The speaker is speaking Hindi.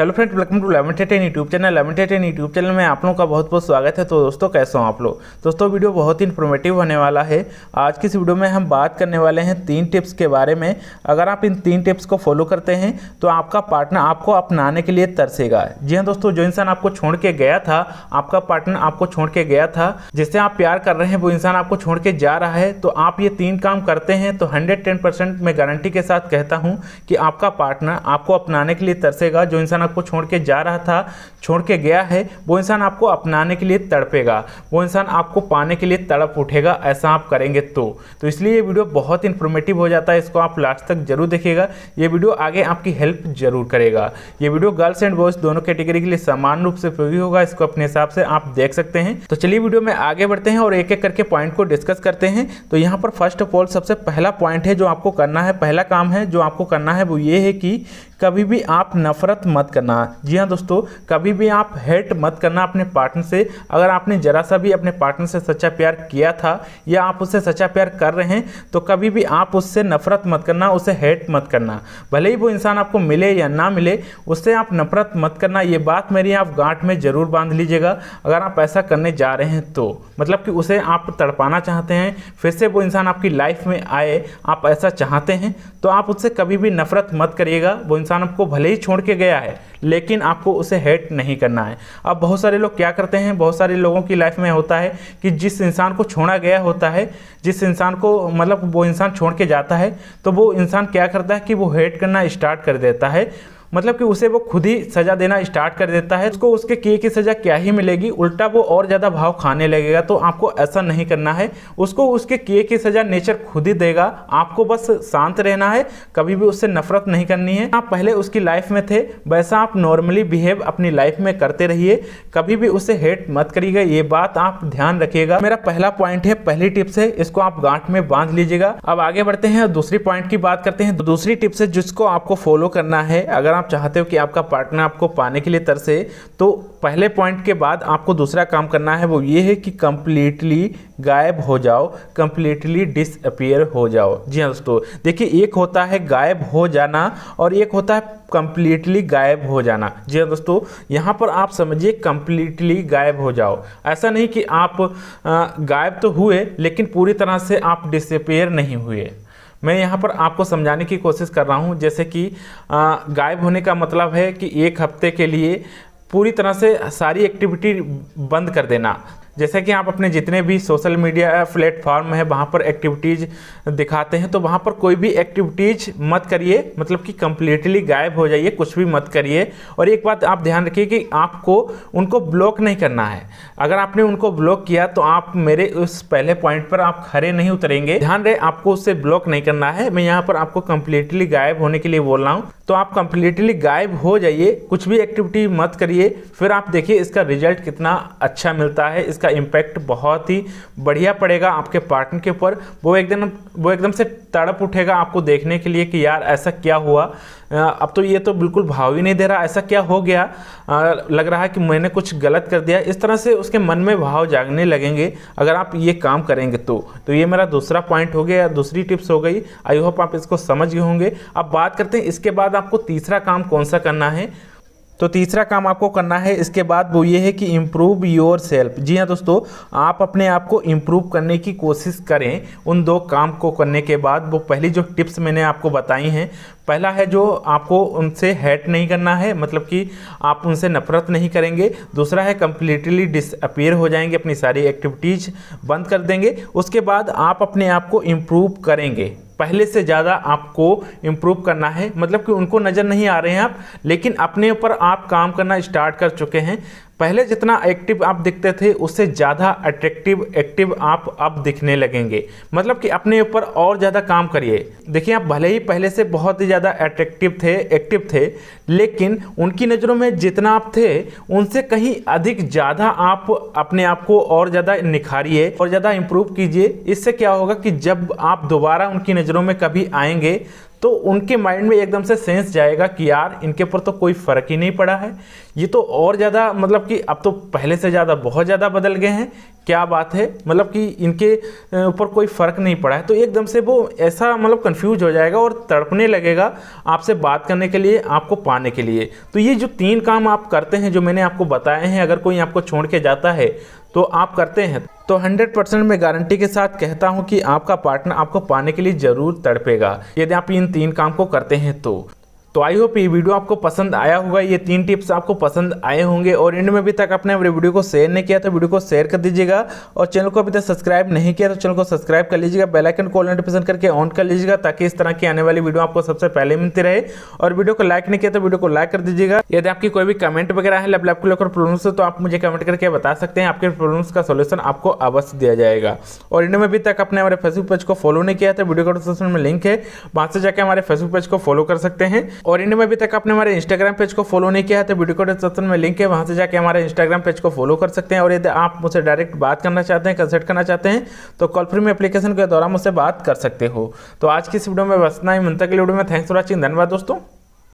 हेलो फ्रेंड वेलकम टू लेवन एन यूट्यूब चैनल लेवन एन यूट्यूब चैनल में आप लोगों का बहुत बहुत स्वागत है तो दोस्तों कैसे हो आप लोग दोस्तों वीडियो बहुत ही इन्फॉर्मेटिव होने वाला है आज की इस वीडियो में हम बात करने वाले हैं तीन टिप्स के बारे में अगर आप इन तीन टिप्स को फॉलो करते हैं तो आपका पार्टनर आपको अपनाने के लिए तरसेगा जी हाँ दोस्तों जो इंसान आपको छोड़ के गया था आपका पार्टनर आपको छोड़ के गया था जिससे आप प्यार कर रहे हैं वो इंसान आपको छोड़ के जा रहा है तो आप ये तीन काम करते हैं तो हंड्रेड मैं गारंटी के साथ कहता हूँ कि आपका पार्टनर आपको अपनाने के लिए तरसेगा जो इंसान आपको छोड़ के जा रहा था छोड़ के गया है वो इंसान आपको अपनाने के लिए तड़पेगा वो इंसान आपको पाने के लिए तड़प उठेगा ऐसा आप करेंगे तो तो इसलिए ये वीडियो बहुत इन्फॉर्मेटिव हो जाता है इसको आप लास्ट तक जरूर देखिएगा ये वीडियो आगे आपकी हेल्प जरूर करेगा ये वीडियो गर्ल्स एंड बॉयज़ दोनों कैटेगरी के लिए समान रूप से उपयोगी होगा इसको अपने हिसाब से आप देख सकते हैं तो चलिए वीडियो में आगे बढ़ते हैं और एक एक करके पॉइंट को डिस्कस करते हैं तो यहाँ पर फर्स्ट ऑफ ऑल सबसे पहला पॉइंट है जो आपको करना है पहला काम है जो आपको करना है वो ये है कि कभी भी आप नफरत मत कर करना जी हाँ दोस्तों कभी भी आप हेट मत करना अपने पार्टनर से अगर आपने ज़रा सा भी अपने पार्टनर से सच्चा प्यार किया था या आप उससे सच्चा प्यार कर रहे हैं तो कभी भी आप उससे नफरत मत करना उसे हेट मत करना भले ही वो इंसान आपको मिले या ना मिले उससे आप नफरत मत करना ये बात मेरी आप गांठ में ज़रूर बांध लीजिएगा अगर आप ऐसा करने जा रहे हैं तो मतलब कि उसे आप तड़पाना चाहते हैं फिर से वो इंसान आपकी लाइफ में आए आप ऐसा चाहते हैं तो आप उससे कभी भी नफरत मत करिएगा वो इंसान आपको भले ही छोड़ के गया है लेकिन आपको उसे हेट नहीं करना है अब बहुत सारे लोग क्या करते हैं बहुत सारे लोगों की लाइफ में होता है कि जिस इंसान को छोड़ा गया होता है जिस इंसान को मतलब वो इंसान छोड़ के जाता है तो वो इंसान क्या करता है कि वो हेट करना स्टार्ट कर देता है मतलब कि उसे वो खुद ही सज़ा देना स्टार्ट कर देता है उसको उसके किए की सज़ा क्या ही मिलेगी उल्टा वो और ज़्यादा भाव खाने लगेगा तो आपको ऐसा नहीं करना है उसको उसके किए की सज़ा नेचर खुद ही देगा आपको बस शांत रहना है कभी भी उससे नफरत नहीं करनी है आप पहले उसकी लाइफ में थे वैसा आप नॉर्मली बिहेव अपनी लाइफ में करते रहिए कभी भी उसे हेट मत करिएगा ये बात आप ध्यान रखिएगा मेरा पहला पॉइंट है पहली टिप्स है इसको आप गांठ में बांध लीजिएगा अब आगे बढ़ते हैं दूसरी पॉइंट की बात करते हैं दूसरी टिप्स है जिसको आपको फॉलो करना है अगर आप चाहते हो कि आपका पार्टनर आपको पाने के लिए तरसे तो पहले पॉइंट के बाद आपको दूसरा काम करना है वो ये है कि कंप्लीटली गायब हो जाओ कंप्लीटली डिसअपियर हो जाओ जी हाँ दोस्तों देखिए एक होता है गायब हो जाना और एक होता है कंप्लीटली गायब हो जाना जी हाँ दोस्तों यहाँ पर आप समझिए कंप्लीटली गायब हो जाओ ऐसा नहीं कि आप गायब तो हुए लेकिन पूरी तरह से आप डिसअपेयर नहीं हुए मैं यहाँ पर आपको समझाने की कोशिश कर रहा हूँ जैसे कि गायब होने का मतलब है कि एक हफ्ते के लिए पूरी तरह से सारी एक्टिविटी बंद कर देना जैसे कि आप अपने जितने भी सोशल मीडिया प्लेटफॉर्म है वहाँ पर एक्टिविटीज़ दिखाते हैं तो वहाँ पर कोई भी एक्टिविटीज़ मत करिए मतलब कि कम्प्लीटली गायब हो जाइए कुछ भी मत करिए और एक बात आप ध्यान रखिए कि आपको उनको ब्लॉक नहीं करना है अगर आपने उनको ब्लॉक किया तो आप मेरे उस पहले पॉइंट पर आप खड़े नहीं उतरेंगे ध्यान रहे आपको उससे ब्लॉक नहीं करना है मैं यहाँ पर आपको कम्प्लीटली गायब होने के लिए बोल रहा हूँ तो आप कम्प्लीटली गायब हो जाइए कुछ भी एक्टिविटी मत करिए फिर आप देखिए इसका रिजल्ट कितना अच्छा मिलता है इस इसका इम्पैक्ट बहुत ही बढ़िया पड़ेगा आपके पार्टनर के ऊपर वो एकदम वो एकदम से तड़प उठेगा आपको देखने के लिए कि यार ऐसा क्या हुआ अब तो ये तो बिल्कुल भाव ही नहीं दे रहा ऐसा क्या हो गया आ, लग रहा है कि मैंने कुछ गलत कर दिया इस तरह से उसके मन में भाव जागने लगेंगे अगर आप ये काम करेंगे तो तो ये मेरा दूसरा पॉइंट हो गया या दूसरी टिप्स हो गई आई होप आप इसको समझ गए होंगे अब बात करते हैं इसके बाद आपको तीसरा काम कौन सा करना है तो तीसरा काम आपको करना है इसके बाद वो ये है कि इम्प्रूव योर सेल्फ जी हाँ दोस्तों आप अपने आप को इम्प्रूव करने की कोशिश करें उन दो काम को करने के बाद वो पहली जो टिप्स मैंने आपको बताई हैं पहला है जो आपको उनसे हेट नहीं करना है मतलब कि आप उनसे नफरत नहीं करेंगे दूसरा है कम्प्लीटली डिसअपियर हो जाएंगे अपनी सारी एक्टिविटीज़ बंद कर देंगे उसके बाद आप अपने आप को इम्प्रूव करेंगे पहले से ज़्यादा आपको इम्प्रूव करना है मतलब कि उनको नज़र नहीं आ रहे हैं आप लेकिन अपने ऊपर आप काम करना स्टार्ट कर चुके हैं पहले जितना एक्टिव आप दिखते थे उससे ज़्यादा अट्रैक्टिव एक्टिव आप अब दिखने लगेंगे मतलब कि अपने ऊपर और ज़्यादा काम करिए देखिए आप भले ही पहले से बहुत ही ज़्यादा अट्रैक्टिव थे एक्टिव थे लेकिन उनकी नज़रों में जितना आप थे उनसे कहीं अधिक ज़्यादा आप अपने आप को और ज़्यादा निखारिए और ज़्यादा इम्प्रूव कीजिए इससे क्या होगा कि जब आप दोबारा उनकी नज़रों में कभी आएंगे तो उनके माइंड में एकदम से सेंस जाएगा कि यार इनके ऊपर तो कोई फ़र्क ही नहीं पड़ा है ये तो और ज़्यादा मतलब कि अब तो पहले से ज़्यादा बहुत ज़्यादा बदल गए हैं क्या बात है मतलब कि इनके ऊपर कोई फ़र्क नहीं पड़ा है तो एकदम से वो ऐसा मतलब कंफ्यूज हो जाएगा और तड़पने लगेगा आपसे बात करने के लिए आपको पाने के लिए तो ये जो तीन काम आप करते हैं जो मैंने आपको बताए हैं अगर कोई आपको छोड़ के जाता है तो आप करते हैं तो 100 परसेंट मैं गारंटी के साथ कहता हूं कि आपका पार्टनर आपको पाने के लिए जरूर तड़पेगा यदि आप इन तीन काम को करते हैं तो तो आई होप ये वीडियो आपको पसंद आया होगा ये तीन टिप्स आपको पसंद आए होंगे और एंड में अभी तक आपने अपने वीडियो को शेयर नहीं किया तो वीडियो को शेयर कर दीजिएगा और चैनल को अभी तक सब्सक्राइब नहीं किया तो चैनल को सब्सक्राइब कर लीजिएगा बेलाइकन कॉल नोटिफिकेशन करके ऑन कर लीजिएगा ताकि इस तरह की आने वाली वीडियो आपको सबसे पहले मिलती रहे और वीडियो को लाइक नहीं किया तो वीडियो को लाइक कर दीजिएगा यदि आपकी कोई भी कमेंट वगैरह है लैपटॉप को लेकर प्रॉब्लम्स तो आप मुझे कमेंट करके बता सकते हैं आपके प्रॉब्लम्स का सोल्यूशन आपको अवश्य दिया जाएगा और इंड में अभी तक आपने हमारे फेसबुक पेज को फॉलो नहीं किया तो वीडियो का डिस्क्रिप्शन में लिंक है वहाँ से जाकर हमारे फेसबुक पेज को फॉलो कर सकते हैं और इनमें अभी तक आपने हमारे इंस्टाग्राम पेज को फॉलो नहीं किया है तो वीडियो को डिस्क्रिप्शन में लिंक है वहाँ से जाके हमारे इंस्टाग्राम पेज को फॉलो कर सकते हैं और यदि आप मुझसे डायरेक्ट बात करना चाहते हैं कंसल्ट करना चाहते हैं तो कॉल फ्री में एप्लीकेशन के द्वारा मुझसे बात कर सकते हो तो आज की इस वीडियो में बसना ही मिलता के वीडियो में थैंक्स फॉर वॉचिंग धन्यवाद दोस्तों